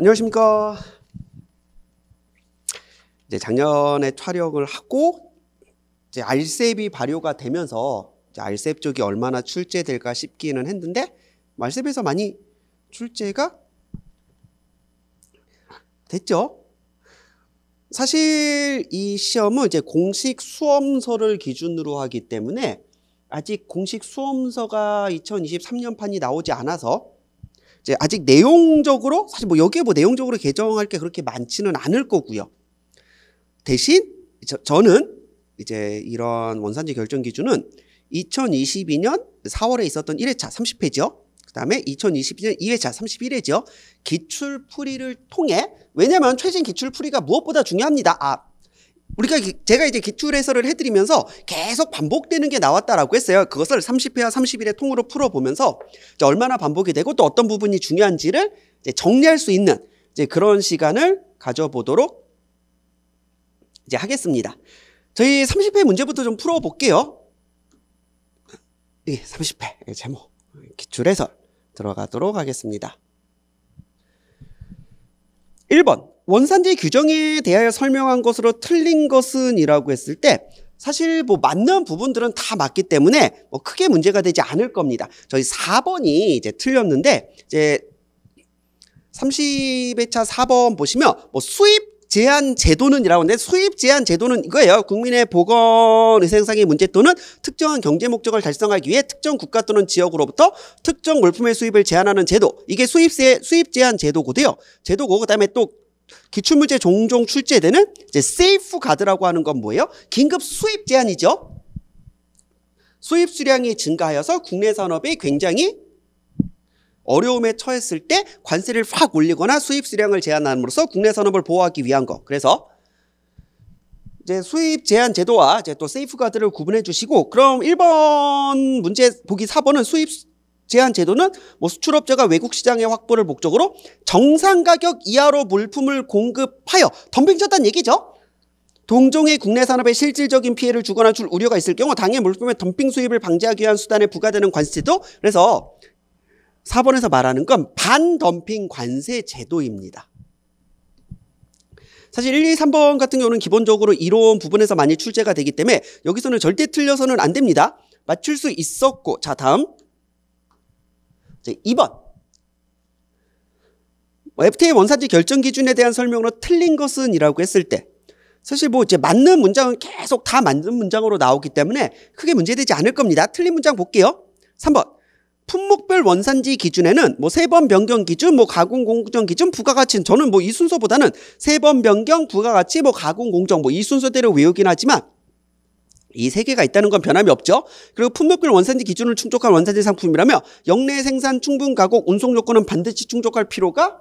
안녕하십니까. 이제 작년에 촬영을 하고 이제 알셉이 발효가 되면서 이제 알셉 쪽이 얼마나 출제될까 싶기는 했는데 알셉에서 많이 출제가 됐죠. 사실 이 시험은 이제 공식 수험서를 기준으로 하기 때문에 아직 공식 수험서가 2023년판이 나오지 않아서 이제 아직 내용적으로 사실 뭐 여기에 뭐 내용적으로 개정할 게 그렇게 많지는 않을 거고요. 대신 저, 는 이제 이런 원산지 결정 기준은 2022년 4월에 있었던 1회차 30회죠. 그다음에 2022년 2회차 31회죠. 기출 풀이를 통해 왜냐면 최신 기출 풀이가 무엇보다 중요합니다. 아 우리가 제가 이제 기출 해설을 해드리면서 계속 반복되는 게 나왔다라고 했어요. 그것을 30회와 30일에 통으로 풀어보면서 얼마나 반복이 되고 또 어떤 부분이 중요한지를 정리할 수 있는 그런 시간을 가져보도록 이제 하겠습니다. 저희 30회 문제부터 좀 풀어볼게요. 예, 30회 예, 제목 기출 해설 들어가도록 하겠습니다. 1번 원산지 규정에 대하여 설명한 것으로 틀린 것은이라고 했을 때 사실 뭐 맞는 부분들은 다 맞기 때문에 뭐 크게 문제가 되지 않을 겁니다. 저희 4번이 이제 틀렸는데 이제 30회차 4번 보시면 뭐 수입 제한 제도는 이라고 하는데 수입 제한 제도는 이거예요. 국민의 보건 위생상의 문제 또는 특정한 경제 목적을 달성하기 위해 특정 국가 또는 지역으로부터 특정 물품의 수입을 제한하는 제도. 이게 수입세 수입 제한 제도고요. 제도고 그다음에 또 기출문제 종종 출제되는 이제 세이프 가드라고 하는 건 뭐예요? 긴급 수입 제한이죠. 수입 수량이 증가하여서 국내 산업이 굉장히 어려움에 처했을 때 관세를 확 올리거나 수입 수량을 제한함으로써 국내 산업을 보호하기 위한 거. 그래서 이제 수입 제한 제도와 이제 또 세이프가드를 구분해 주시고 그럼 1번 문제 보기 4번은 수입 제한 제도는 뭐 수출업자가 외국 시장의 확보를 목적으로 정상 가격 이하로 물품을 공급하여 덤핑쳤다는 얘기죠. 동종의 국내 산업에 실질적인 피해를 주거나 줄 우려가 있을 경우 당해 물품의 덤핑 수입을 방지하기 위한 수단에 부과되는 관세도 그래서 4번에서 말하는 건 반덤핑 관세 제도입니다. 사실 1, 2, 3번 같은 경우는 기본적으로 이론 부분에서 많이 출제가 되기 때문에 여기서는 절대 틀려서는 안 됩니다. 맞출 수 있었고 자 다음 2번. FTA 원산지 결정 기준에 대한 설명으로 틀린 것은 이라고 했을 때 사실 뭐 이제 맞는 문장은 계속 다 맞는 문장으로 나오기 때문에 크게 문제되지 않을 겁니다. 틀린 문장 볼게요. 3번. 품목별 원산지 기준에는 뭐 세 번 변경 기준, 뭐 가공 공정 기준, 부가가치 저는 뭐 이 순서보다는 세 번 변경, 부가가치, 뭐 가공 공정 뭐 이 순서대로 외우긴 하지만 이세 개가 있다는 건 변함이 없죠. 그리고 품목별 원산지 기준을 충족한 원산지 상품이라며 역내 생산 충분 가공 운송 요건은 반드시 충족할 필요가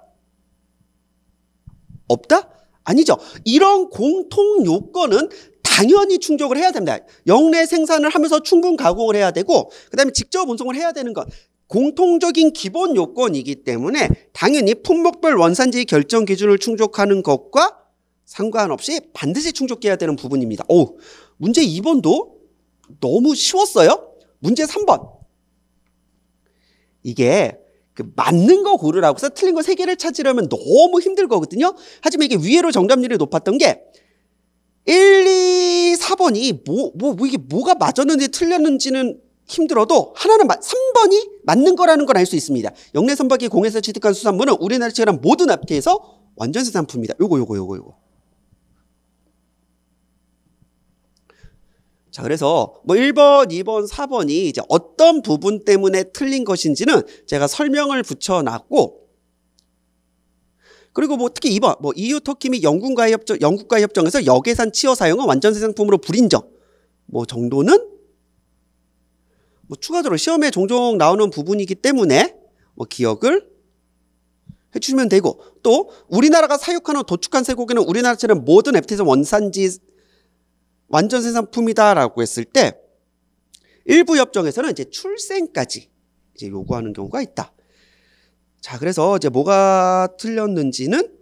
없다? 아니죠. 이런 공통 요건은 당연히 충족을 해야 됩니다. 영내 생산을 하면서 충분 가공을 해야 되고 그다음에 직접 운송을 해야 되는 건 공통적인 기본 요건이기 때문에 당연히 품목별 원산지 결정 기준을 충족하는 것과 상관없이 반드시 충족해야 되는 부분입니다. 오, 문제 2번도 너무 쉬웠어요. 문제 3번. 이게 그 맞는 거 고르라고 해서 틀린 거 3개를 찾으려면 너무 힘들 거거든요. 하지만 이게 위에로 정답률이 높았던 게 1, 2, 4번이 뭐, 뭐, 뭐 이게 뭐가 맞았는지 틀렸는지는 힘들어도 하나는 3번이 맞는 거라는 걸 알 수 있습니다. 영내 선박이 공에서 취득한 수산물은 우리나라 치란 모든 업계에서 완전 수산품니다 요거 요거 요거 요거. 자, 그래서 뭐 1번, 2번, 4번이 이제 어떤 부분 때문에 틀린 것인지는 제가 설명을 붙여놨고, 그리고 뭐 특히 2번, 뭐 EU 터키 및 영국과의 협정, 영국과의 협정에서 역외산 치어 사용은 완전세 상품으로 불인정. 뭐 정도는 뭐 추가적으로 시험에 종종 나오는 부분이기 때문에 뭐 기억을 해주시면 되고 또 우리나라가 사육하는 도축한 쇠고기는 우리나라처럼 모든 앱트에서 원산지 완전 생산품이다라고 했을 때 일부 협정에서는 이제 출생까지 이제 요구하는 경우가 있다. 자, 그래서 이제 뭐가 틀렸는지는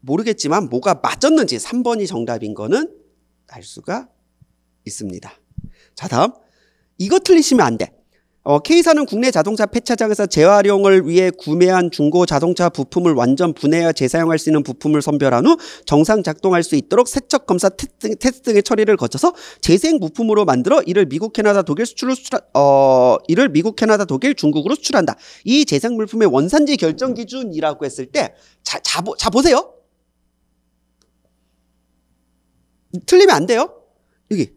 모르겠지만 뭐가 맞았는지 3번이 정답인 거는 알 수가 있습니다. 자, 다음. 이거 틀리시면 안 돼. 어, K사는 국내 자동차 폐차장에서 재활용을 위해 구매한 중고 자동차 부품을 완전 분해하여 재사용할 수 있는 부품을 선별한 후 정상 작동할 수 있도록 세척 검사 테스트, 테스트 등의 처리를 거쳐서 재생 부품으로 만들어 이를 미국, 캐나다, 독일 수출로 수출 어, 이를 미국, 캐나다, 독일, 중국으로 수출한다. 이 재생 물품의 원산지 결정 기준이라고 했을 때 자, 자, 보, 자 보세요. 틀리면 안 돼요. 여기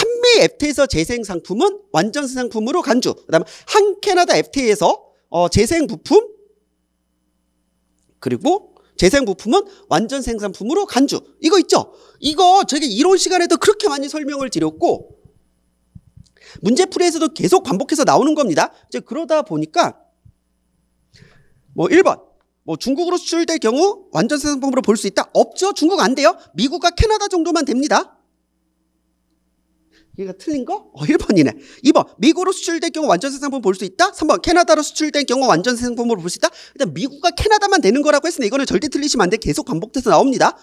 한미 FTA에서 재생 상품은 완전 상품으로 간주. 그다음에 한 캐나다 FTA에서 어, 재생 부품 그리고 재생 부품은 완전 생산품으로 간주. 이거 있죠? 이거 저게 이론 시간에도 그렇게 많이 설명을 드렸고 문제 풀이에서도 계속 반복해서 나오는 겁니다. 이제 그러다 보니까 뭐 1번 뭐 중국으로 수출될 경우 완전 생산품으로 볼 수 있다. 없죠? 중국 안 돼요. 미국과 캐나다 정도만 됩니다. 이가 틀린 거? 어, 1번이네. 2번. 미국으로 수출된 경우 완전생산품볼 수 있다? 3번. 캐나다로 수출된 경우 완전생산품으로볼 수 있다? 일단 미국과 캐나다만 되는 거라고 했으니 이거는 절대 틀리시면 안 돼. 계속 반복돼서 나옵니다.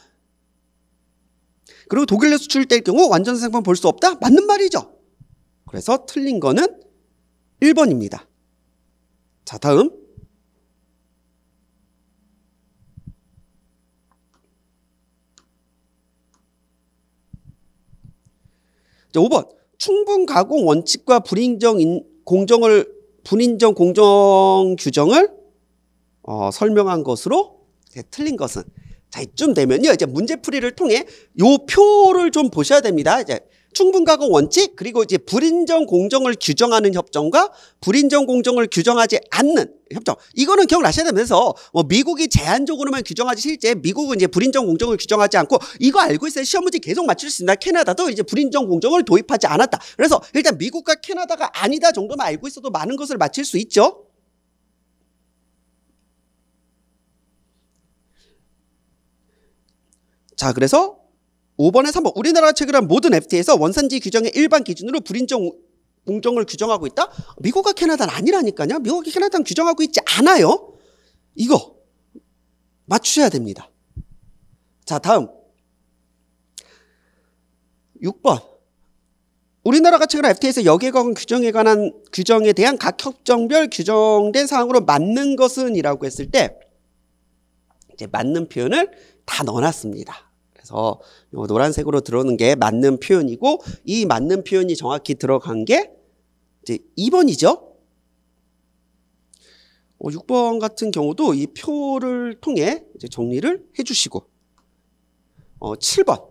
그리고 독일로 수출될 경우 완전생산품볼 수 없다? 맞는 말이죠. 그래서 틀린 거는 1번입니다. 자, 다음. 자, 5번. 충분 가공 원칙과 불인정 인, 공정을 불인정 공정 규정을 어, 설명한 것으로 네, 틀린 것은 자 이쯤 되면요 이제 문제풀이를 통해 요 표를 좀 보셔야 됩니다. 이제 충분가공 원칙 그리고 이제 불인정 공정을 규정하는 협정과 불인정 공정을 규정하지 않는 협정 이거는 기억나셔야 되면서 뭐 미국이 제한적으로만 규정하지 실제 미국은 이제 불인정 공정을 규정하지 않고 이거 알고 있어요 시험 문제 계속 맞출 수 있나 캐나다도 이제 불인정 공정을 도입하지 않았다 그래서 일단 미국과 캐나다가 아니다 정도만 알고 있어도 많은 것을 맞출수 있죠. 자, 그래서 5번에서 번 우리나라 체결한 모든 FT에서 a 원산지 규정의 일반 기준으로 불인정 공정을 규정하고 있다? 미국과 캐나다는 아니라니까요. 미국과 캐나다는 규정하고 있지 않아요. 이거 맞추셔야 됩니다. 자, 다음. 6번. 우리나라가 최근 FTA에서 여기에 관한 규정에 관한 규정에 대한 각 협정별 규정된 사항으로 맞는 것은이라고 했을 때 이제 맞는 표현을 다 넣어놨습니다. 그래서 노란색으로 들어오는 게 맞는 표현이고 이 맞는 표현이 정확히 들어간 게 이제 2번이죠. 어, 6번 같은 경우도 이 표를 통해 정리를 해주시고 어, 7번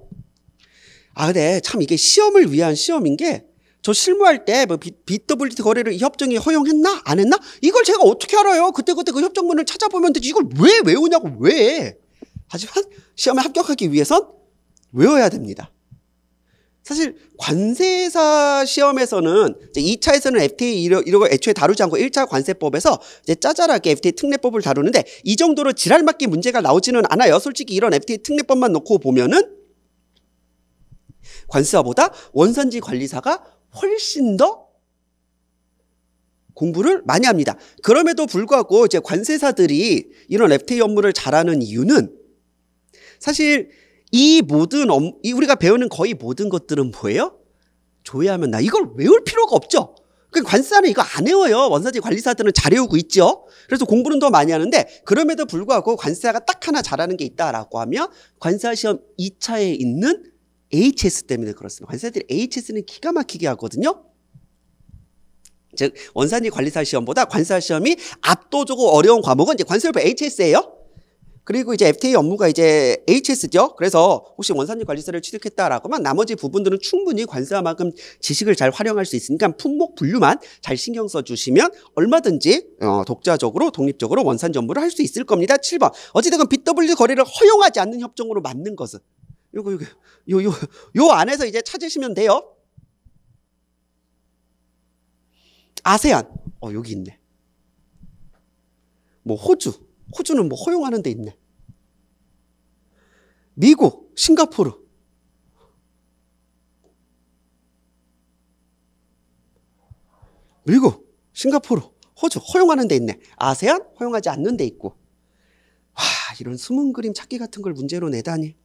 아 근데 참 이게 시험을 위한 시험인 게 저 실무할 때뭐 BWT 거래를 이 협정이 허용했나 안 했나 이걸 제가 어떻게 알아요 그때 그때 그 협정문을 찾아보면 되지 이걸 왜 외우냐고 왜 하지만 시험에 합격하기 위해선 외워야 됩니다. 사실 관세사 시험에서는 이제 2차에서는 FTA 이러고 이 애초에 다루지 않고 1차 관세법에서 이제 짜잘하게 FTA 특례법을 다루는데 이 정도로 지랄맞게 문제가 나오지는 않아요. 솔직히 이런 FTA 특례법만 놓고 보면은 관세사보다 원산지 관리사가 훨씬 더 공부를 많이 합니다. 그럼에도 불구하고 이제 관세사들이 이런 FTA 업무를 잘하는 이유는 사실 이 모든 우리가 배우는 거의 모든 것들은 뭐예요? 조회하면 나 이걸 외울 필요가 없죠. 그 관사는 이거 안 외워요. 원사지 관리사들은 잘 외우고 있죠. 그래서 공부는 더 많이 하는데 그럼에도 불구하고 관사가 딱 하나 잘하는 게 있다라고 하면 관사 시험 2차에 있는 HS 때문에 그렇습니다. 관사들이 HS는 기가 막히게 하거든요. 즉 원산지 관리사 시험보다 관사 시험이 압도적으로 어려운 과목은 이제 관세협 HS예요. 그리고 이제 FTA 업무가 이제 HS죠. 그래서 혹시 원산지 관리사를 취득했다라고만 나머지 부분들은 충분히 관세와만큼 지식을 잘 활용할 수 있으니까 품목 분류만 잘 신경 써 주시면 얼마든지 어, 독자적으로 독립적으로 원산지 업무를 할 수 있을 겁니다. 7번. 어찌됐건 BW 거래를 허용하지 않는 협정으로 맞는 것은 요거 요거 요요 요 안에서 이제 찾으시면 돼요. 아세안. 어, 여기 있네. 뭐 호주 호주는 뭐 허용하는 데 있네. 미국, 싱가포르. 미국, 싱가포르, 호주 허용하는 데 있네. 아세안 허용하지 않는 데 있고. 와, 아, 이런 숨은 그림 찾기 같은 걸 문제로 내다니.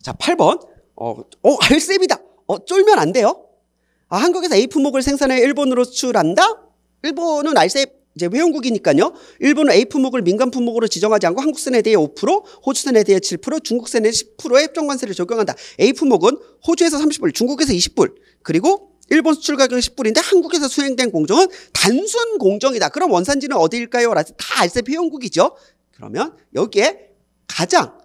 자, 8번. 어, 어, 알셉이다. 어, 쫄면 안 돼요. 아, 한국에서 에이프목을 생산해 일본으로 수출한다? 일본은 알셉 이제 회원국이니까요. 일본은 A 품목을 민간 품목으로 지정하지 않고 한국산에 대해 5%, 호주산에 대해 7%, 중국산에 10%의 협정관세를 적용한다. A 품목은 호주에서 30불, 중국에서 20불, 그리고 일본 수출 가격이 10불인데 한국에서 수행된 공정은 단순 공정이다. 그럼 원산지는 어디일까요? 라서 다 알세피 회원국이죠. 그러면 여기에 가장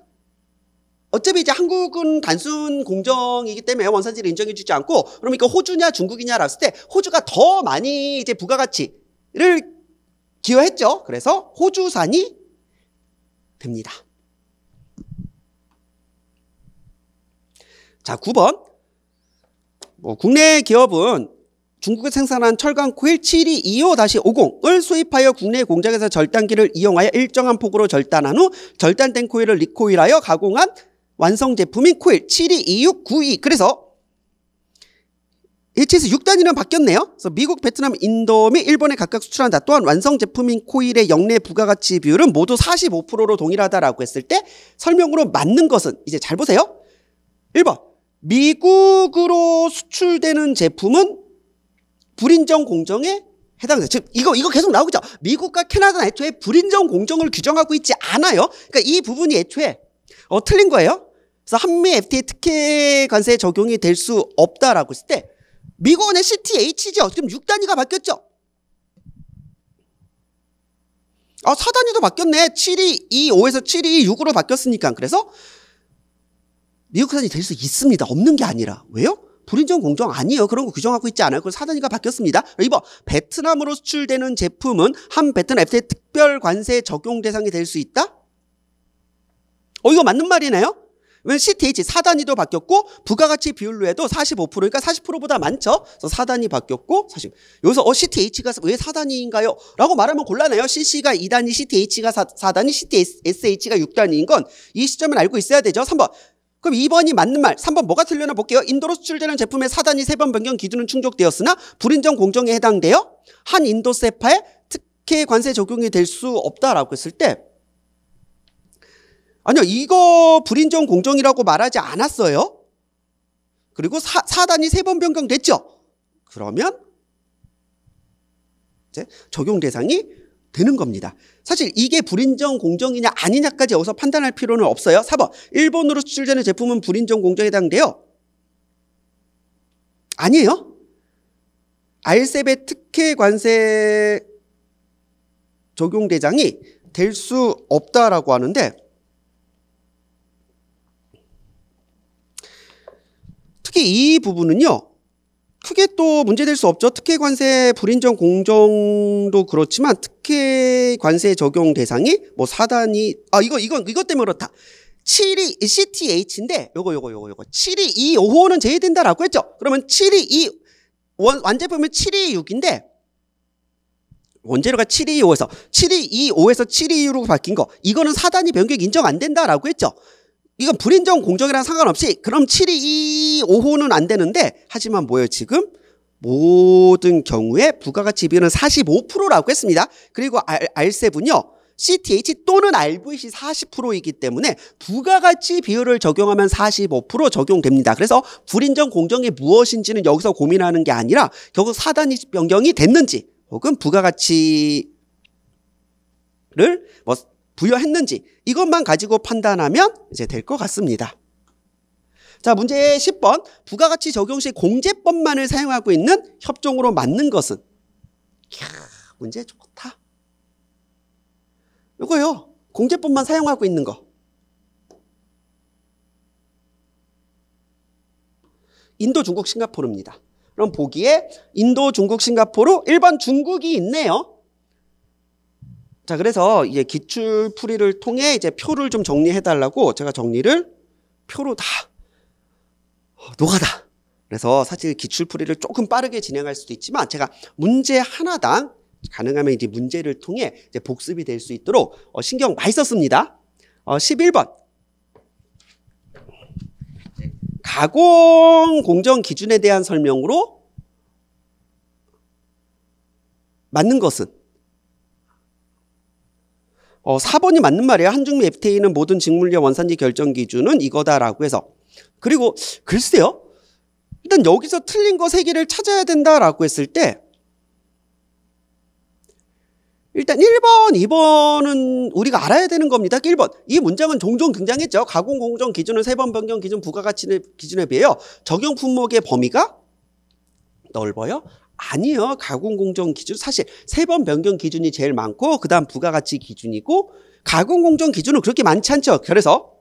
어차피 이제 한국은 단순 공정이기 때문에 원산지를 인정해주지 않고 그러니까 호주냐 중국이냐 라을 때 호주가 더 많이 이제 부가가치를 기여했죠. 그래서 호주산이 됩니다. 자, 9번. 뭐 국내 기업은 중국에 생산한 철강 코일 7225-50을 수입하여 국내 공장에서 절단기를 이용하여 일정한 폭으로 절단한 후 절단된 코일을 리코일하여 가공한 완성 제품인 코일 722692. 그래서 HS 6단위는 바뀌었네요. 그래서 미국, 베트남, 인도 및 일본에 각각 수출한다. 또한 완성 제품인 코일의 역내 부가가치 비율은 모두 45%로 동일하다라고 했을 때 설명으로 맞는 것은 이제 잘 보세요. 1번 미국으로 수출되는 제품은 불인정 공정에 해당돼. 즉 이거 이거 계속 나오죠. 미국과 캐나다는 애초에 불인정 공정을 규정하고 있지 않아요. 그러니까 이 부분이 애초에 어, 틀린 거예요. 그래서 한미 FTA 특혜 관세 적용이 될 수 없다라고 했을 때 미국원의 c t h 죠 지금 6단위가 바뀌었죠. 아, 4단위도 바뀌었네. 7이 2, 5에서 7이 6으로 바뀌었으니까. 그래서 미국산이 될 수 있습니다. 없는 게 아니라. 왜요? 불인정 공정 아니에요. 그런 거 규정하고 있지 않아요. 그럼4단위가 바뀌었습니다. 2번 베트남으로 수출되는 제품은 한 베트남 FTA 특별 관세 적용 대상이 될 수 있다? 어 이거 맞는 말이네요. 왜 CTH 4단위도 바뀌었고 부가가치 비율로 해도 45%니까 그러니까 40%보다 많죠. 그래서 4단위 바뀌었고 사실 여기서 어 CTH가 왜 4단위인가요? 라고 말하면 곤란해요. CC가 2단위, CTH가 4, 4단위, CTSH가 6단위인 건 이 시점을 알고 있어야 되죠. 3번. 그럼 2번이 맞는 말, 3번 뭐가 틀려나 볼게요. 인도로 수출되는 제품의 4단위 세 번 변경 기준은 충족되었으나 불인정 공정에 해당되어 한 인도 세파에 특혜 관세 적용이 될 수 없다라고 했을 때 아니요, 이거 불인정 공정이라고 말하지 않았어요. 그리고 사, 사단이 세 번 변경됐죠. 그러면 이제 적용 대상이 되는 겁니다. 사실 이게 불인정 공정이냐 아니냐까지 여기서 판단할 필요는 없어요. 4번 일본으로 수출되는 제품은 불인정 공정에 해당돼요. 아니에요. 알셉의 특혜 관세 적용 대장이 될 수 없다라고 하는데 크게 이 부분은요. 크게 또 문제될 수 없죠. 특혜 관세 불인정 공정도 그렇지만 특혜 관세 적용 대상이 뭐 사단이 아 이거 이건 이것 때문에 그렇다. 7이 CTH인데 요거 요거 요거 요거 7이 2 5호는 제외된다라고 했죠. 그러면 7이 2 원, 완제품은 7이 6인데 원재료가 7이5에서7이2 5에서7이6으로 바뀐 거 이거는 사단이 변경 인정 안 된다라고 했죠. 이건 불인정 공정이랑 상관없이 그럼 7이 5호는 안 되는데 하지만 뭐예요 지금 모든 경우에 부가가치 비율은 45%라고 했습니다. 그리고 R, 7은요 CTH 또는 RVC 40%이기 때문에 부가가치 비율을 적용하면 45% 적용됩니다. 그래서 불인정 공정이 무엇인지는 여기서 고민하는 게 아니라 결국 사단위 변경이 됐는지 혹은 부가가치를 뭐 부여했는지 이것만 가지고 판단하면 이제 될 것 같습니다. 자, 문제 10번. 부가가치 적용 시 공제법만을 사용하고 있는 협정으로 맞는 것은? 이야, 문제 좋다. 이거요. 공제법만 사용하고 있는 거. 인도, 중국, 싱가포르입니다. 그럼 보기에 인도, 중국, 싱가포르 1번 중국이 있네요. 자, 그래서 이제 기출풀이를 통해 이제 표를 좀 정리해달라고 제가 정리를 표로 다 어, 녹아다. 그래서 사실 기출풀이를 조금 빠르게 진행할 수도 있지만 제가 문제 하나당 가능하면 이제 문제를 통해 이제 복습이 될 수 있도록 어, 신경 많이 썼습니다. 어, 11번. 가공 공정 기준에 대한 설명으로 맞는 것은 어, 4번이 맞는 말이에요. 한중미 FTA는 모든 직물력 원산지 결정 기준은 이거다라고 해서. 그리고 글쎄요. 일단 여기서 틀린 거 3개를 찾아야 된다라고 했을 때 일단 1번, 2번은 우리가 알아야 되는 겁니다. 1번. 이 문장은 종종 등장했죠. 가공 공정 기준은 3번 변경 기준 부가가치 기준에 비해요. 적용 품목의 범위가 넓어요. 아니요. 가공공정 기준 사실 세 번 변경 기준이 제일 많고 그다음 부가가치 기준이고 가공공정 기준은 그렇게 많지 않죠. 그래서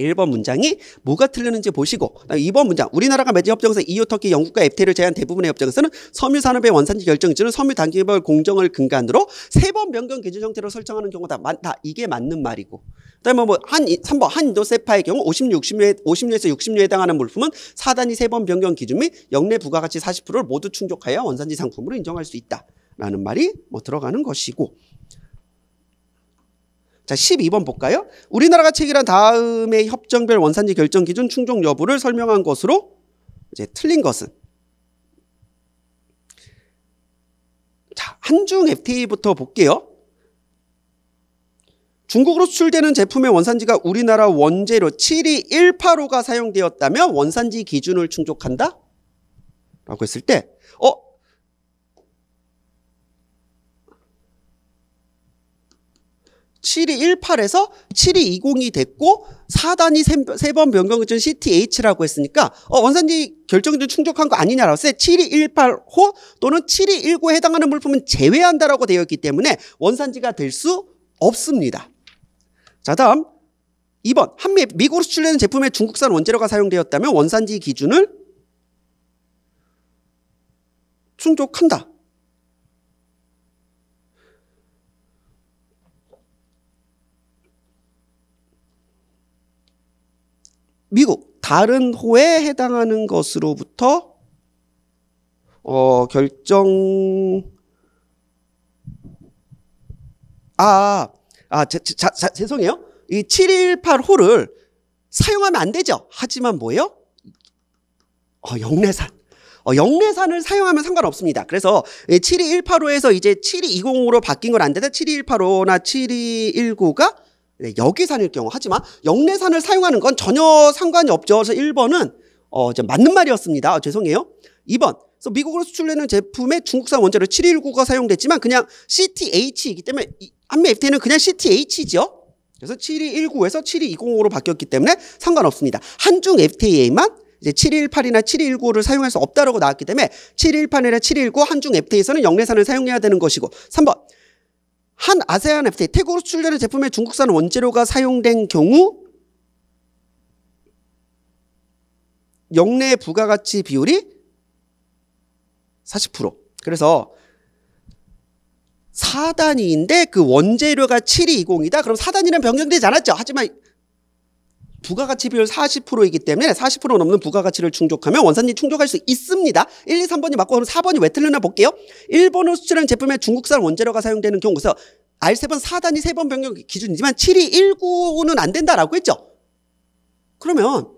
1번 문장이 뭐가 틀렸는지 보시고 2번 문장 우리나라가 매제협정에서 EU, 터키, 영국과 FTA를 제한 외 대부분의 협정에서는 섬유산업의 원산지 결정지는 섬유 단계별 공정을 근간으로 세 번 변경 기준 형태로 설정하는 경우다. 다 이게 맞는 말이고 그다음에 뭐한 3번 한인도 세파의 경우 56, 60류, 50류에서 60류에 해당하는 물품은 사단위 세번 변경 기준 및역내 부가가치 40%를 모두 충족하여 원산지 상품으로 인정할 수 있다라는 말이 뭐 들어가는 것이고 자, 12번 볼까요? 우리나라가 체결한 다음에 협정별 원산지 결정 기준 충족 여부를 설명한 것으로 이제 틀린 것은 자, 한중 FTA부터 볼게요. 중국으로 수출되는 제품의 원산지가 우리나라 원재료 72185가 사용되었다면 원산지 기준을 충족한다? 라고 했을 때 어? 7218에서 7220이 됐고 4단이 세 번 변경을 준 CTH라고 했으니까 어, 원산지 결정준 충족한 거 아니냐라고 했을 때 7218호 또는 7219에 해당하는 물품은 제외한다라고 되어 있기 때문에 원산지가 될 수 없습니다. 자 다음 2번 한미 미국으로 수출되는 제품의 중국산 원재료가 사용되었다면 원산지 기준을 충족한다. 미국 다른 호에 해당하는 것으로부터 어, 결정 아, 아, 제, 죄송해요. 이 718호를 사용하면 안 되죠. 하지만 뭐예요? 어, 영내산. 어, 영내산을 사용하면 상관없습니다. 그래서 7 2 1 8호에서 이제 7220으로 바뀐 건 안 되다. 7 2 1 8호나 7219가 네, 여기산일 경우 하지만 영내산을 사용하는 건 전혀 상관이 없죠. 그래서 1번은 어, 이제 맞는 말이었습니다. 아, 죄송해요. 2번. 그래서 미국으로 수출되는 제품에 중국산 원자로 719가 사용됐지만 그냥 CTH이기 때문에 한미 FTA는 그냥 CTH이죠. 그래서 7219에서 7220으로 바뀌었기 때문에 상관없습니다. 한중 FTA만 이제 718이나 7 1 9를 사용할 수 없다라고 나왔기 때문에 718이나 7 1 9 한중 FTA에서는 영내산을 사용해야 되는 것이고 3번 한 아세안 FTA, 태국으로 수출되는 제품에 중국산 원재료가 사용된 경우 영내 부가가치 비율이 40%. 그래서 4단위인데 그 원재료가 720이다? 그럼 4단위는 변경되지 않았죠. 하지만 부가가치 비율 40%이기 때문에 40% 넘는 부가가치를 충족하면 원산지 충족할 수 있습니다. 1, 2, 3번이 맞고 그럼 4번이 왜 틀렸나 볼게요. 1번으수출하는 제품에 중국산 원재료가 사용되는 경우 에서 R7 4단위 3번 변경 기준이지만 7이 1 9는안 된다라고 했죠. 그러면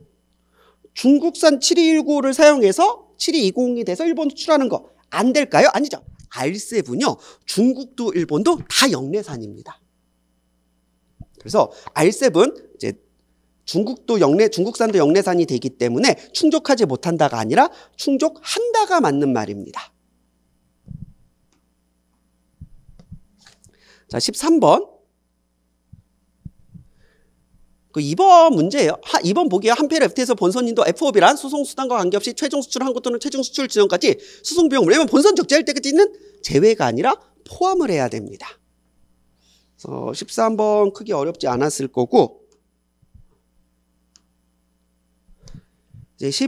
중국산 7219를 사용해서 7220이 돼서 일본 수출하는 거 안 될까요? 아니죠. R7은요. 중국도 일본도 다 영내산입니다. 그래서 R7 이제 중국도 영내 중국산도 영내산이 되기 때문에 충족하지 못한다가 아니라 충족한다가 맞는 말입니다. 자, 13번. 그 2번 문제예요. 하, 2번 보기에 한필 FT에서 본선인도 FOB란 수송 수단과 관계없이 최종 수출한 것 또는 최종 수출 지원까지 수송 비용 왜냐면 본선 적재할 때까지는 제외가 아니라 포함을 해야 됩니다. 그래서 13번 크게 어렵지 않았을 거고 이제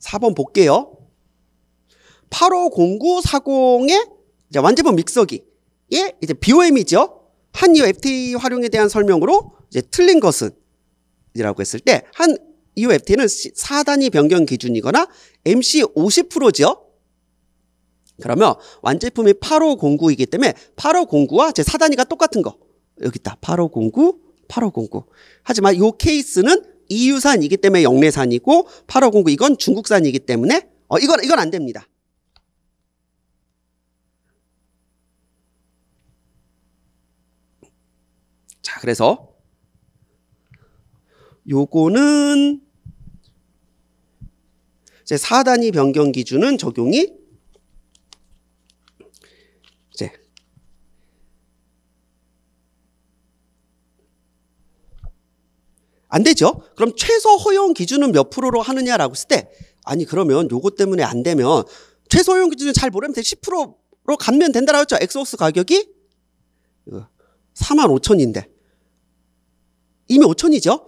14번 볼게요. 850940의 이제 완제품 믹서기의 이제 BOM이죠. 한이어 FT 활용에 대한 설명으로 이제 틀린 것은 이라고 했을 때 한 이후 FT는 4단위 변경 기준이거나 MC 50%죠. 그러면 완제품이 8509이기 때문에 8509와 제 4단위가 똑같은 거. 여기 있다. 8509 8509. 하지만 요 케이스는 EU산이기 때문에 영내산이고 8509 이건 중국산이기 때문에 어, 이건 이건 안 됩니다. 자, 그래서 요거는 이제 4단위 변경 기준은 적용이 안 되죠. 그럼 최소 허용 기준은 몇 프로로 하느냐라고 했을 때 아니 그러면 요것 때문에 안 되면 최소 허용 기준을 잘 모르면 돼. 10%로 감면 된다라고 했죠. 엑소스 가격이 4만 5천인데 이미 5천이죠.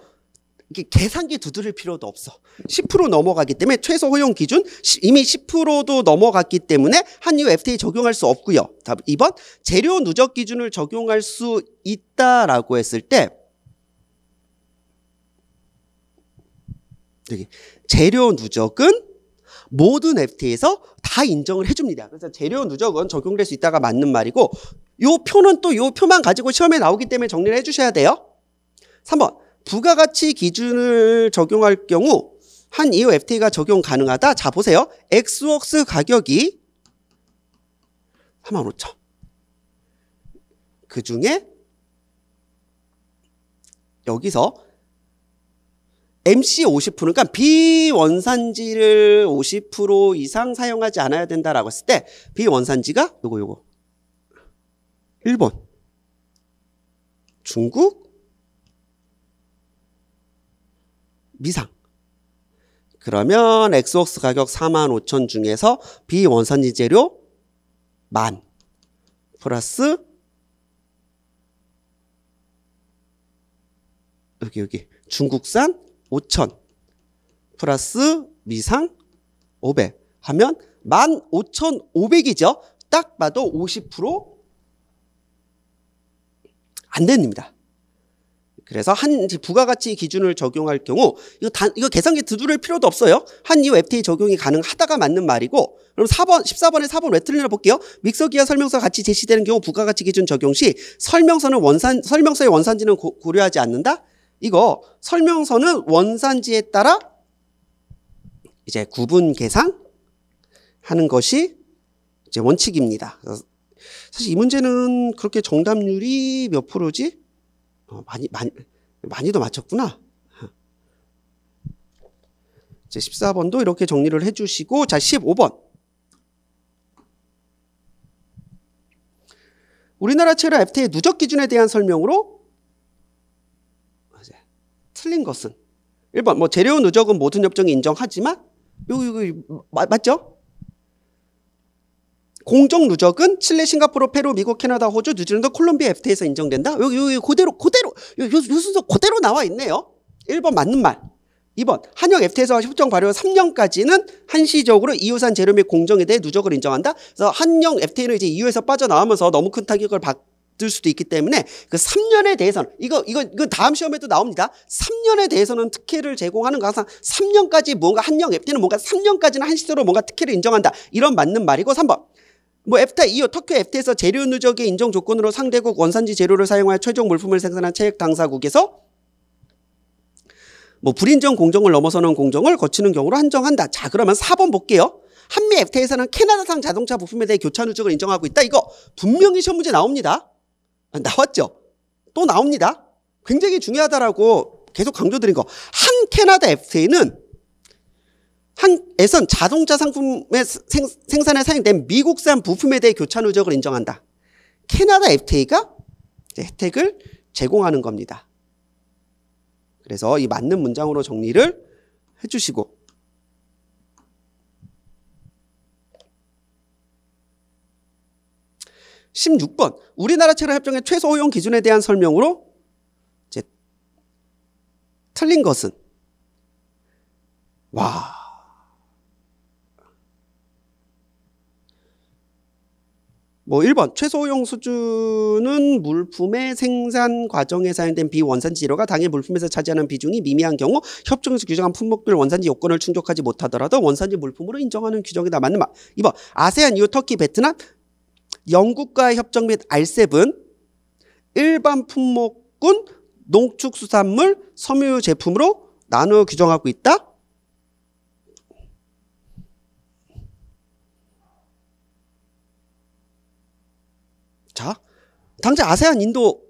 이게 계산기 두드릴 필요도 없어. 10% 넘어가기 때문에 최소 허용 기준 이미 10%도 넘어갔기 때문에 한유 FTA 적용할 수 없고요. 답 2번 재료 누적 기준을 적용할 수 있다라고 했을 때 것들 재료 누적은 모든 FTA에서 다 인정을 해줍니다. 그래서 재료 누적은 적용될 수 있다가 맞는 말이고 이 표는 또 이 표만 가지고 시험에 나오기 때문에 정리를 해주셔야 돼요. 3번 부가가치 기준을 적용할 경우 한 이후 FTA가 적용 가능하다. 자 보세요. x 스웍스 가격이 3만 5천 그 중에 여기서 MC 50% 그러니까 비원산지를 50% 이상 사용하지 않아야 된다라고 했을 때 비원산지가 요거 요거 일본 중국 미상 그러면 엑스웍스 가격 4 5 0 0 0 중에서 비원산지 재료 만 플러스 여기 여기 중국산 5천 플러스 미상 500 하면 15,500이죠. 딱 봐도 50%안 됩니다. 그래서 한 부가가치 기준을 적용할 경우 이거 단 이거 계산기 두드릴 필요도 없어요. 한 이후 FTA 적용이 가능하다가 맞는 말이고 그럼 4번 14번에 4번 왜 틀리나 볼게요. 믹서기와 설명서 같이 제시되는 경우 부가가치 기준 적용 시 설명서는 원산 설명서의 원산지는 고, 려하지 않는다. 이거 설명서는 원산지에 따라 이제 구분 계산하는 것이 이제 원칙입니다. 사실 이 문제는 그렇게 정답률이 몇 프로지? 어, 많이, 많이, 많이도 맞췄구나. 이제 14번도 이렇게 정리를 해주시고, 자, 15번. 우리나라 체류 FTA 누적 기준에 대한 설명으로 틀린 것은 1번 뭐 재료 누적은 모든 협정이 인정하지만 요거 요거 맞죠? 공정 누적은 칠레, 싱가포르, 페루, 미국, 캐나다, 호주, 뉴질랜드, 콜롬비아 FTA에서 인정된다. 여기 여기 그대로 그대로 요, 요요 순서 그대로 나와 있네요. 1번 맞는 말. 2번 한영 FTA에서 협정 발효 3년까지는 한시적으로 EU산 재료 및 공정에 대해 누적을 인정한다. 그래서 한영 FTA는 이제 EU에서 빠져나오면서 너무 큰 타격을 받고 있을 수도 있기 때문에 그 3년에 대해서는 이거 이거 이거 다음 시험에도 나옵니다. 3년에 대해서는 특혜를 제공하는 거 항상 3년까지 뭔가 한영 FTA는 뭔가 3년까지는 한시대로 뭔가 특혜를 인정한다. 이런 맞는 말이고 3번 뭐 FTA 이후 터키 FTA에서 재료 누적의 인정 조건으로 상대국 원산지 재료를 사용하여 최종 물품을 생산한 체액 당사국에서 뭐 불인정 공정을 넘어서는 공정을 거치는 경우로 한정한다. 자 그러면 4번 볼게요. 한미 FTA에서는 캐나다상 자동차 부품에 대해 교차 누적을 인정하고 있다. 이거 분명히 시험 문제 나옵니다. 아, 나왔죠. 또 나옵니다. 굉장히 중요하다라고 계속 강조드린 거. 한 캐나다 FTA는 한에선 자동차 상품의 생, 산에 사용된 미국산 부품에 대해 교차 누적을 인정한다. 캐나다 FTA가 혜택을 제공하는 겁니다. 그래서 이 맞는 문장으로 정리를 해주시고 16번 우리나라 체류 협정의 최소 허용 기준에 대한 설명으로 이제 틀린 것은 와 뭐, 1번, 최소 허용 수준은 물품의 생산 과정에 사용된 비원산지 재료가 당일 물품에서 차지하는 비중이 미미한 경우 협정에서 규정한 품목별 원산지 요건을 충족하지 못하더라도 원산지 물품으로 인정하는 규정에 남맞는 말. 2번, 아세안 이후 터키, 베트남, 영국과의 협정 및 알셉은 일반 품목군 농축수산물 섬유 제품으로 나누어 규정하고 있다. 자, 당장 아세안 인도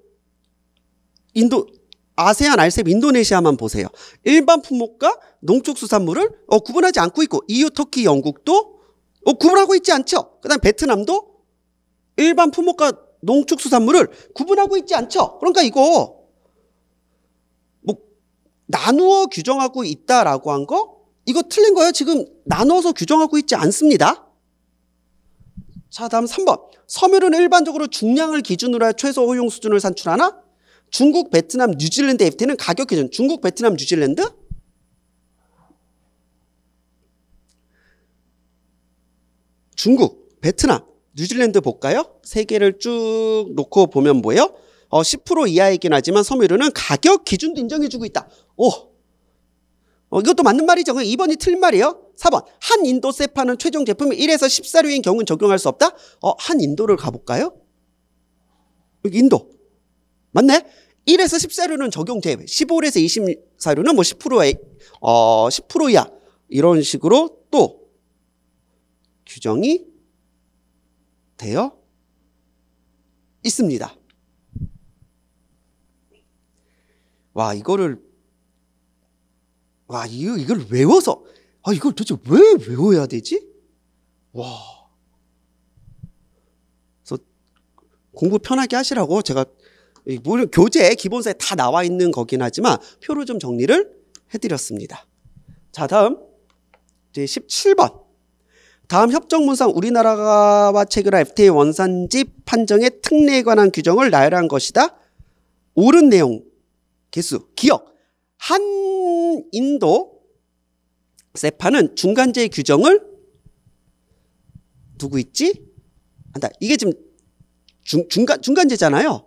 인도 아세안 알셉 인도네시아만 보세요. 일반 품목과 농축수산물을 어, 구분하지 않고 있고 EU 터키 영국도 어, 구분하고 있지 않죠. 그다음 베트남도 일반 품목과 농축수산물을 구분하고 있지 않죠. 그러니까 이거 뭐 나누어 규정하고 있다라고 한 거 이거 틀린 거예요. 지금 나누어서 규정하고 있지 않습니다. 자, 다음 3번. 섬유는 일반적으로 중량을 기준으로 해 최소 허용 수준을 산출하나? 중국, 베트남, 뉴질랜드 f t 는 가격 기준. 중국, 베트남, 뉴질랜드? 중국, 베트남, 뉴질랜드 볼까요? 세 개를 쭉 놓고 보면 뭐예요? 어, 10% 이하이긴 하지만 섬유류는 가격 기준도 인정해주고 있다. 오! 어, 이것도 맞는 말이죠. 2번이 틀린 말이에요. 4번. 한 인도 세파는 최종 제품이 1에서 14류인 경우는 적용할 수 없다? 어, 한 인도를 가볼까요? 여기 인도. 맞네? 1에서 14류는 적용 제외. 15에서 24류는 뭐 10%에, 어, 10% 이하. 이런 식으로 또 규정이 되어 있습니다. 와, 이거를, 와, 이거, 이걸 외워서, 아, 이걸 도대체 왜 외워야 되지? 와. 그래서 공부 편하게 하시라고 제가, 물론 뭐, 교재 기본서에 다 나와 있는 거긴 하지만 표로 좀 정리를 해드렸습니다. 자, 다음. 이제 17번. 다음 협정문상 우리나라와 체결한 FTA 원산지 판정의 특례에 관한 규정을 나열한 것이다. 옳은 내용, 개수, 기억. 한인도 세파는 중간재의 규정을 두고 있지? 한다. 이게 지금 중, 중간, 중간재잖아요.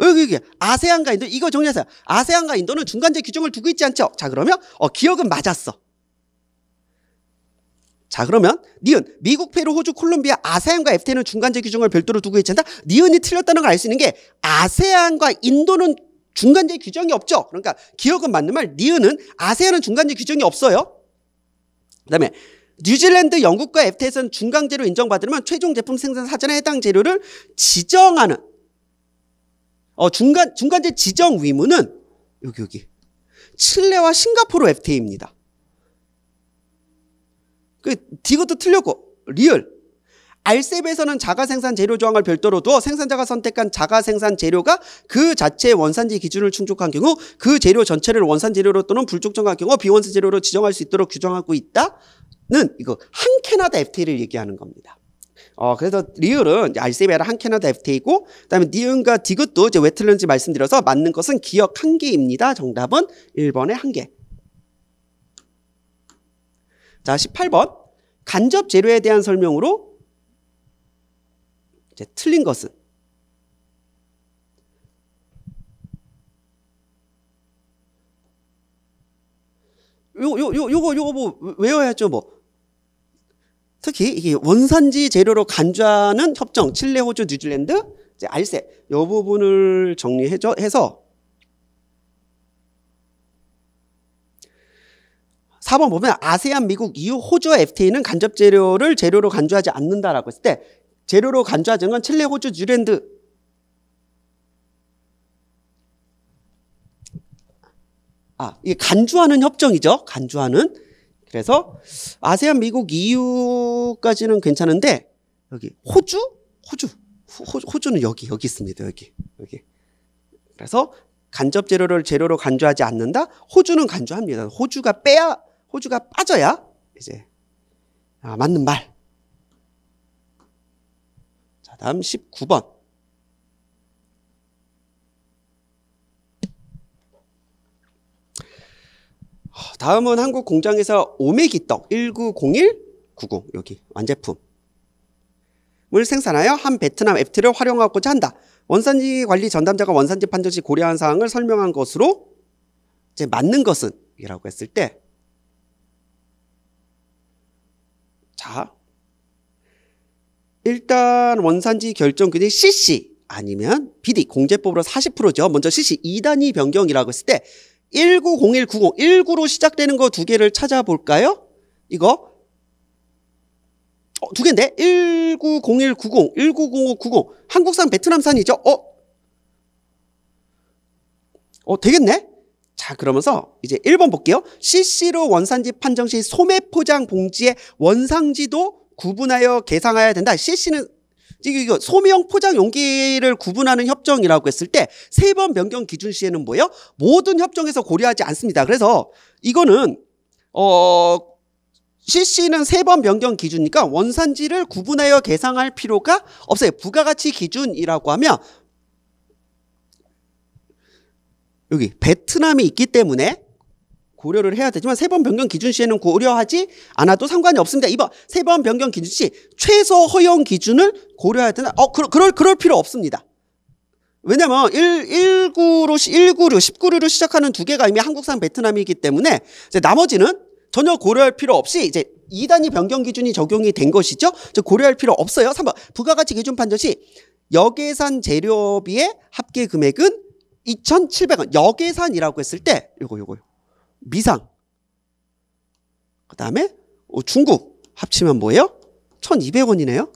여기, 여기, 아세안과 인도, 이거 정리하세요. 아세안과 인도는 중간재 규정을 두고 있지 않죠? 자, 그러면, 어, 기억은 맞았어. 자 그러면 니은 미국 페루 호주 콜롬비아 아세안과 FTA는 중간재 규정을 별도로 두고 있잖아 니은이 틀렸다는 걸 알 수 있는 게 아세안과 인도는 중간재 규정이 없죠 그러니까 기억은 맞는 말 니은은 아세안은 중간재 규정이 없어요 그다음에 뉴질랜드, 영국과 FTA에서는 중간재로 인정받으면 려 최종 제품 생산 사전에 해당 재료를 지정하는 어 중간 중간재 지정 의무는 여기 여기 칠레와 싱가포르 FTA입니다. 그 디귿도 틀렸고 리얼. 알셉에서는 자가 생산 재료 조항을 별도로 두어 생산자가 선택한 자가 생산 재료가 그 자체의 원산지 기준을 충족한 경우 그 재료 전체를 원산 재료로 또는 불족정한 경우 비원산 재료로 지정할 수 있도록 규정하고 있다는 이거 한 캐나다 FTA를 얘기하는 겁니다. 어, 그래서 리을은 알세베라 한 캐나다 FTA이고 그다음에 니은과 디귿도 이제 웨틀런지 말씀드려서 맞는 것은 기억 한 개입니다. 정답은 1번의 한 개. 자, 18번. 간접 재료에 대한 설명으로 이제 틀린 것은 요, 요, 요, 요거, 요거 뭐 외워야죠, 뭐. 특히 이게 원산지 재료로 간주하는 협정, 칠레, 호주, 뉴질랜드, 이제 알세. 요 부분을 정리해서 4번 보면 아세안 미국 이후 호주와 FTA는 간접 재료를 재료로 간주하지 않는다라고 했을 때 재료로 간주하는 건 칠레, 호주, 뉴랜드 아, 이게 간주하는 협정이죠. 간주하는. 그래서 아세안 미국 EU까지는 괜찮은데 여기 호주? 호주. 호, 호주는 여기 여기 있습니다. 여기. 여기. 그래서 간접 재료를 재료로 간주하지 않는다. 호주는 간주합니다. 호주가 빼야 호주가 빠져야 이제 아, 맞는 말. 자, 다음 19번. 다음은 한국 공장에서 오메기떡 1 9 0 1 9 9 여기 완제품 을 생산하여 한 베트남 FT를 활용하고자 한다. 원산지 관리 전담자가 원산지 판정 시 고려한 사항을 설명한 것으로 이제 맞는 것은 이라고 했을 때 일단 원산지 결정균이 CC 아니면 BD 공제법으로 40%죠. 먼저 CC 2단위 변경이라고 했을 때 190190, 19로 시작되는 거 두 개를 찾아볼까요? 이거 어, 두 개인데 190190, 190590 한국산 베트남산이죠. 어, 어 되겠네. 자, 그러면서 이제 1번 볼게요. CC로 원산지 판정 시 소매 포장 봉지의 원산지도 구분하여 계상해야 된다. CC는 이거 소명 포장 용기를 구분하는 협정이라고 했을 때 세 번 변경 기준 시에는 뭐예요? 모든 협정에서 고려하지 않습니다. 그래서 이거는 어 CC는 세 번 변경 기준이니까 원산지를 구분하여 계상할 필요가 없어요. 부가가치 기준이라고 하면 여기 베트남이 있기 때문에 고려를 해야 되지만 세 번 변경 기준 시에는 고려하지 않아도 상관이 없습니다. 이번 세 번 변경 기준 시 최소 허용 기준을 고려해야 되나? 어, 그, 그럴, 그럴 필요 없습니다. 왜냐면 1, 19로, 19류, 19류로 시작하는 두 개가 이미 한국산 베트남이기 때문에 이제 나머지는 전혀 고려할 필요 없이 이제 2단위 변경 기준이 적용이 된 것이죠. 고려할 필요 없어요. 3번 부가가치 기준 판정 시 여계산 재료비의 합계 금액은 2,700원 역예산이라고 했을 때 요거 요거 요 미상 그 다음에 중국 합치면 뭐예요? 1,200원이네요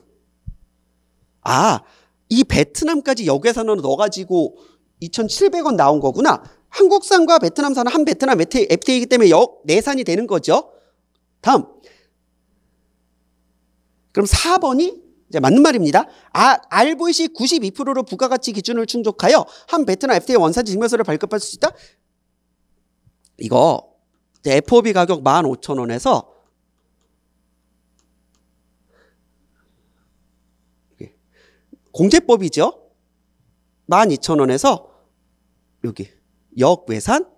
아이 베트남까지 역예산으로 넣어가지고 2,700원 나온 거구나 한국산과 베트남산은 한 베트남 FTA이기 때문에 역 내산이 되는 거죠 다음 그럼 4번이 이제 맞는 말입니다. 아, RVC 92%로 부가가치 기준을 충족하여 한 베트남 FTA 원산 증명서를 발급할 수 있다? 이거 FOB 가격 15,000원에서 공제법이죠. 12,000원에서 여기 역외산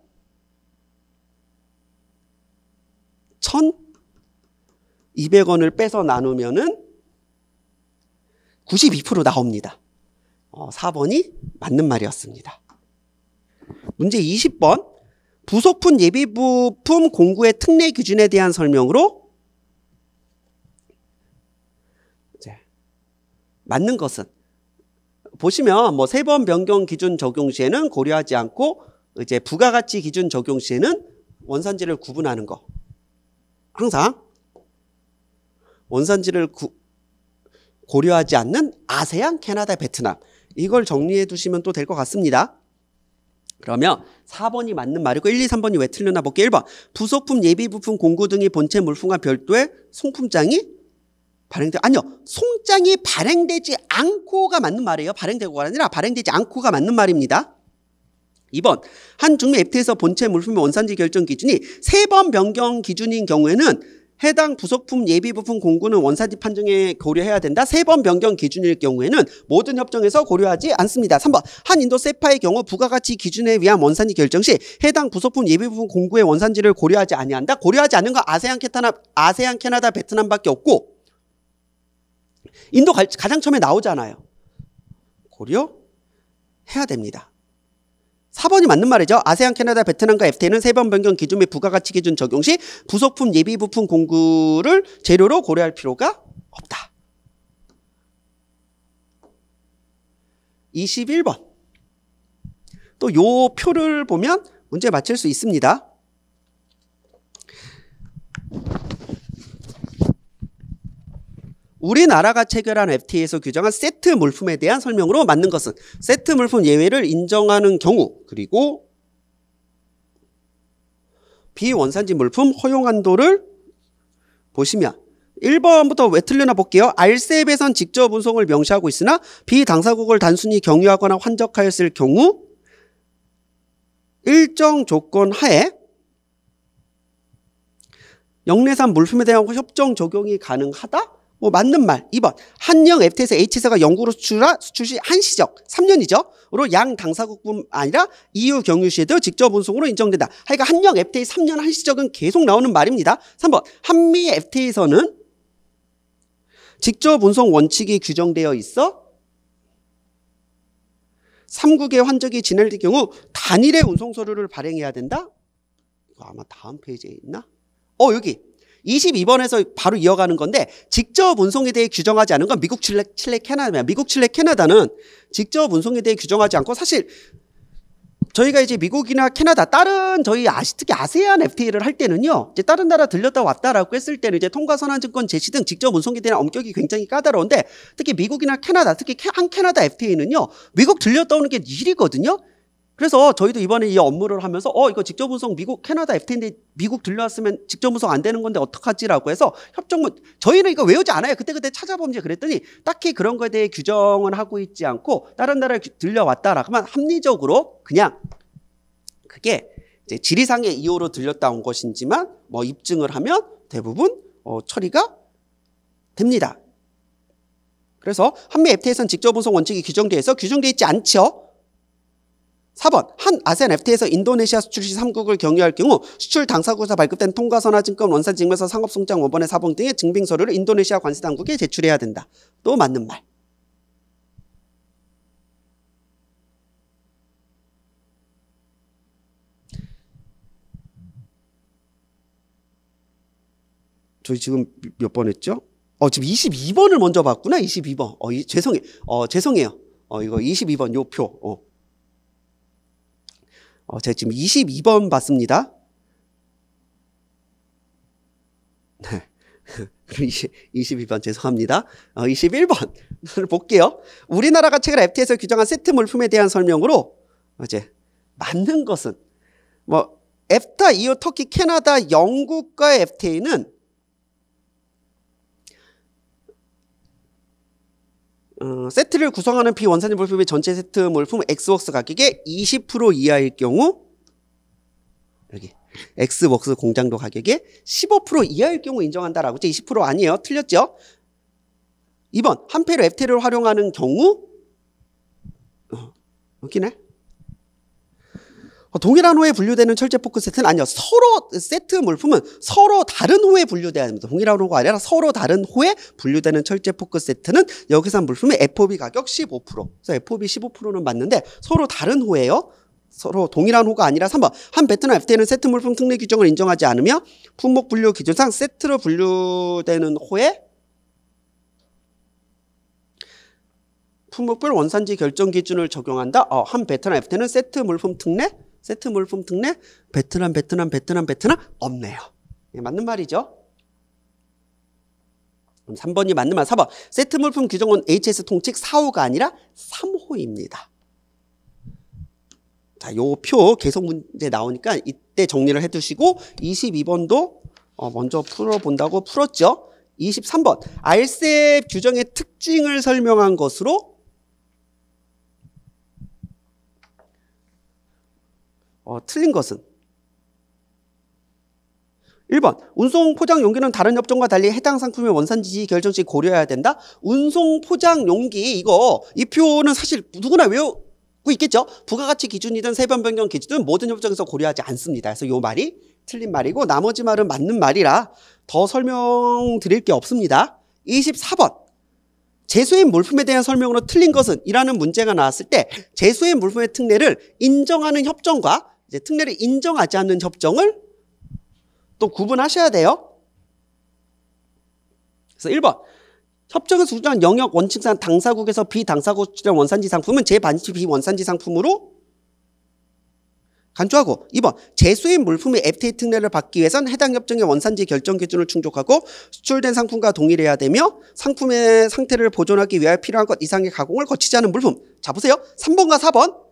1,200원을 빼서 나누면은 92% 나옵니다. 어, 4번이 맞는 말이었습니다. 문제 20번. 부속품 예비부품 공구의 특례 기준에 대한 설명으로 맞는 것은 보시면 뭐 세 번 변경 기준 적용 시에는 고려하지 않고 이제 부가가치 기준 적용 시에는 원산지를 구분하는 거. 항상 원산지를 구, 고려하지 않는 아세안, 캐나다, 베트남. 이걸 정리해 두시면 또 될 것 같습니다. 그러면 4번이 맞는 말이고 1, 2, 3번이 왜 틀렸나 볼게요. 1번 부속품, 예비부품, 공구 등이 본체 물품과 별도의 송품장이 발행돼 아니요. 송장이 발행되지 않고가 맞는 말이에요. 발행되고가 아니라 발행되지 않고가 맞는 말입니다. 2번 한 중매 FT에서 본체 물품의 원산지 결정 기준이 3번 변경 기준인 경우에는 해당 부속품 예비 부품 공구는 원산지 판정에 고려해야 된다. 세 번 변경 기준일 경우에는 모든 협정에서 고려하지 않습니다. 3번 한인도 세파의 경우 부가가치 기준에 의한 원산지 결정 시 해당 부속품 예비 부품 공구의 원산지를 고려하지 아니한다. 고려하지 않은 건 아세안 캐나다, 아세안 캐나다 베트남밖에 없고 인도 가, 가장 처음에 나오잖아요. 고려 해야 됩니다. 4번이 맞는 말이죠. 아세안, 캐나다, 베트남과 FTA는 세번 변경 기준 및 부가가치 기준 적용 시 부속품, 예비 부품 공구를 재료로 고려할 필요가 없다. 21번. 또 요 표를 보면 문제 맞힐 수 있습니다. 우리나라가 체결한 FTA에서 규정한 세트 물품에 대한 설명으로 맞는 것은 세트 물품 예외를 인정하는 경우 그리고 비원산지 물품 허용 한도를 보시면 1번부터 왜 틀려나 볼게요. 알셉에선 직접 운송을 명시하고 있으나 비당사국을 단순히 경유하거나 환적하였을 경우 일정 조건 하에 영내산 물품에 대한 협정 적용이 가능하다? 뭐 맞는 말. 2번. 한영 FT에서 H사가 영구로 수출하, 수출시 한시적 3년이죠.로 양 당사국뿐 아니라 EU 경유시에도 직접 운송으로 인정된다. 하여간 한영 FTA 3년 한시적은 계속 나오는 말입니다. 3번. 한미 FT에서는 직접 운송 원칙이 규정되어 있어 3국의 환적이 지행 경우 단일의 운송 서류를 발행해야 된다? 이거 아마 다음 페이지에 있나? 어, 여기. 22번에서 바로 이어가는 건데 직접 운송에 대해 규정하지 않은 건 미국, 칠레, 칠레 캐나다입니다. 미국, 칠레, 캐나다는 직접 운송에 대해 규정하지 않고 사실 저희가 이제 미국이나 캐나다 다른 저희 아시 특히 아세안 FTA를 할 때는요 이제 다른 나라 들렸다 왔다라고 했을 때는 이제 통과 선환증권 제시 등 직접 운송에 대한 엄격이 굉장히 까다로운데 특히 미국이나 캐나다 특히 한 캐나다 FTA는요 미국 들렸다 오는 게 일이거든요 그래서 저희도 이번에 이 업무를 하면서 어 이거 직접 운송 미국 캐나다 FTA 미국 들려왔으면 직접 운송 안 되는 건데 어떡하지라고 해서 협정문 저희는 이거 외우지 않아요. 그때그때 찾아보면 그랬더니 딱히 그런 거에 대해 규정은 하고 있지 않고 다른 나라에 들려왔다라고 하면 합리적으로 그냥 그게 이제 지리상의 이유로 들렸다 온 것인지만 뭐 입증을 하면 대부분 어, 처리가 됩니다. 그래서 한미 FTA에선 직접 운송 원칙이 규정되어 있어 규정되어 있지 않죠. 4번 한 아세안 FTA에서 인도네시아 수출 시 3국을 경유할 경우 수출 당사국에서 발급된 통과선화 증권 원산 증명서 상업송장 원본의 사본 등의 증빙 서류를 인도네시아 관세 당국에 제출해야 된다. 또 맞는 말. 저희 지금 몇 번 했죠? 어, 지금 22번을 먼저 봤구나. 22번. 어, 이, 죄송해. 어, 죄송해요. 어, 이거 22번 요 표. 어. 어, 제가 지금 22번 봤습니다. 22번 죄송합니다. 어, 21번을 볼게요. 우리나라 가책을 FT에서 규정한 세트 물품에 대한 설명으로 이제 맞는 것은 뭐 f t a EU, 터키, 캐나다, 영국과 FTA는 어, 세트를 구성하는 비원산인 물품의 전체 세트 물품 엑스웍스 가격의 20% 이하일 경우 여기 엑스웍스 공장도 가격의 15% 이하일 경우 인정한다라고 이제 20% 아니에요. 틀렸죠? 2번 한패로 f 테를 활용하는 경우 어, 여기네. 뭐 동일한 호에 분류되는 철제 포크 세트는 아니요. 서로 세트 물품은 서로 다른 호에 분류돼야 됩니다. 동일한 호가 아니라 서로 다른 호에 분류되는 철제 포크 세트는 여기산 물품의 FOB 가격 15%. 그래서 FOB 15%는 맞는데 서로 다른 호예요. 서로 동일한 호가 아니라 3번 한 베트남 FTA는 세트 물품 특례 규정을 인정하지 않으며 품목 분류 기준상 세트로 분류되는 호에 품목별 원산지 결정 기준을 적용한다. 어, 한 베트남 FTA는 세트 물품 특례 세트 물품 특례 베트남 베트남 베트남 베트남 없네요. 예, 맞는 말이죠. 3번이 맞는 말 4번 세트 물품 규정은 HS 통칙 4호가 아니라 3호입니다. 자, 요 표 계속 문제 나오니까 이때 정리를 해두시고 22번도 어, 먼저 풀어본다고 풀었죠. 23번 RCEP 규정의 특징을 설명한 것으로 어, 틀린 것은 1번 운송 포장 용기는 다른 업종과 달리 해당 상품의 원산지 결정 시 고려해야 된다. 운송 포장 용기 이거 이 표는 사실 누구나 외우고 있겠죠. 부가가치 기준이든 세변 변경 기준이든 모든 협정에서 고려하지 않습니다. 그래서 이 말이 틀린 말이고 나머지 말은 맞는 말이라 더 설명드릴 게 없습니다. 24번 재수인 물품에 대한 설명으로 틀린 것은 이라는 문제가 나왔을 때재수인 물품의 특례를 인정하는 협정과 이제 특별히 인정하지 않는 협정을또 구분하셔야 돼요. 그래서 1번 협정의 수정한 영역 원칙상 당사국에서 비당사국 출연 원산지 상품은 제반지 비원산지 상품으로 간주하고 2번 재수입 물품의 FTA 특례를 받기 위해선 해당 협정의 원산지 결정 기준을 충족하고 수출된 상품과 동일해야 되며 상품의 상태를 보존하기 위하여 필요한 것 이상의 가공을 거치지 않은 물품 자 보세요 3번과 4번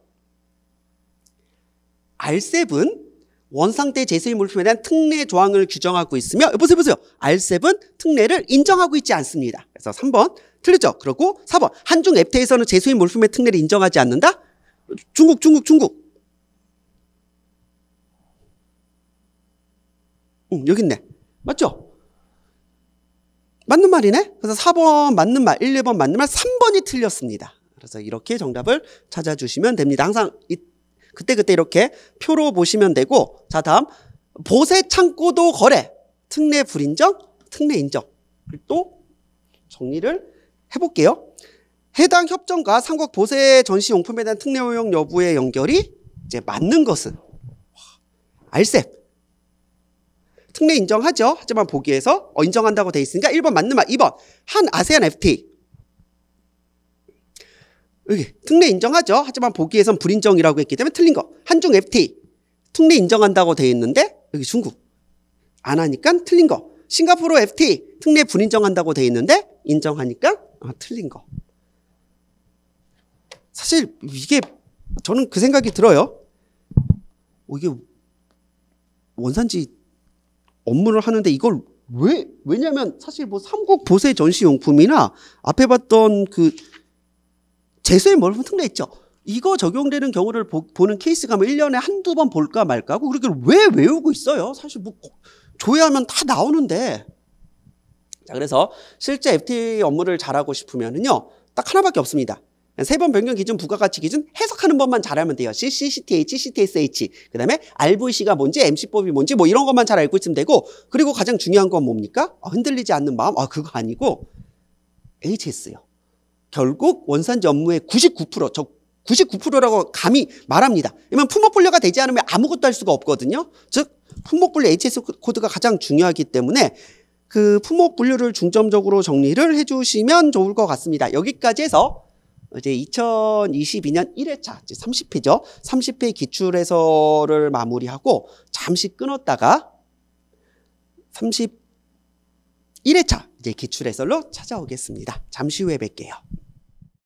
R7 원상태 제수의 물품에 대한 특례 조항을 규정하고 있으며 어, 보세요 보세요 R7 특례를 인정하고 있지 않습니다. 그래서 3번 틀렸죠. 그리고 4번 한중 앱테에서는 제수의 물품의 특례를 인정하지 않는다. 중국 중국 중국 응, 여기 있네. 맞죠? 맞는 말이네. 그래서 4번 맞는 말, 1, 2번 맞는 말, 3번이 틀렸습니다. 그래서 이렇게 정답을 찾아주시면 됩니다. 항상 이 그때그때 이렇게 표로 보시면 되고 자 다음 보세 창고도 거래 특례 불인정 특례 인정 그리고 또 정리를 해볼게요. 해당 협정과 삼국 보세 전시 용품에 대한 특례 허용 여부의 연결이 이제 맞는 것은 알셉 특례 인정하죠. 하지만 보기에서 어, 인정한다고 돼 있으니까 1번 맞는 말, 2번 한 아세안 FT 특례 인정하죠. 하지만 보기에선 불인정이라고 했기 때문에 틀린 거. 한중 FTA. 특례 인정한다고 돼 있는데 여기 중국. 안 하니까 틀린 거. 싱가포르 FTA. 특례 불인정한다고 돼 있는데 인정하니까 아, 틀린 거. 사실 이게 저는 그 생각이 들어요. 어, 이게 원산지 업무를 하는데 이걸 왜 왜냐면 사실 뭐 삼국 보세 전시용품이나 앞에 봤던 그 재수에 몰면 특례했죠. 이거 적용되는 경우를 보, 는 케이스가 뭐 1년에 한두 번 볼까 말까 하고 그렇게 왜 외우고 있어요? 사실 뭐 조회하면 다 나오는데. 자, 그래서 실제 FTA 업무를 잘하고 싶으면은요. 딱 하나밖에 없습니다. 세 번 변경 기준 부가가치 기준 해석하는 법만 잘하면 돼요. CCCTH, CTSH, 그 다음에 RVC가 뭔지 MC법이 뭔지 뭐 이런 것만 잘 알고 있으면 되고 그리고 가장 중요한 건 뭡니까? 아, 흔들리지 않는 마음? 아 그거 아니고 HS요. 결국 원산전무의 99%, 저 99%라고 감히 말합니다. 이면 품목분류가 되지 않으면 아무것도 할 수가 없거든요. 즉 품목분류 HS 코드가 가장 중요하기 때문에 그 품목분류를 중점적으로 정리를 해주시면 좋을 것 같습니다. 여기까지 해서 이제 2022년 1회차, 이제 30회죠. 30회 기출해서를 마무리하고 잠시 끊었다가 31회차 이제 기출해설로 찾아오겠습니다. 잠시 후에 뵐게요.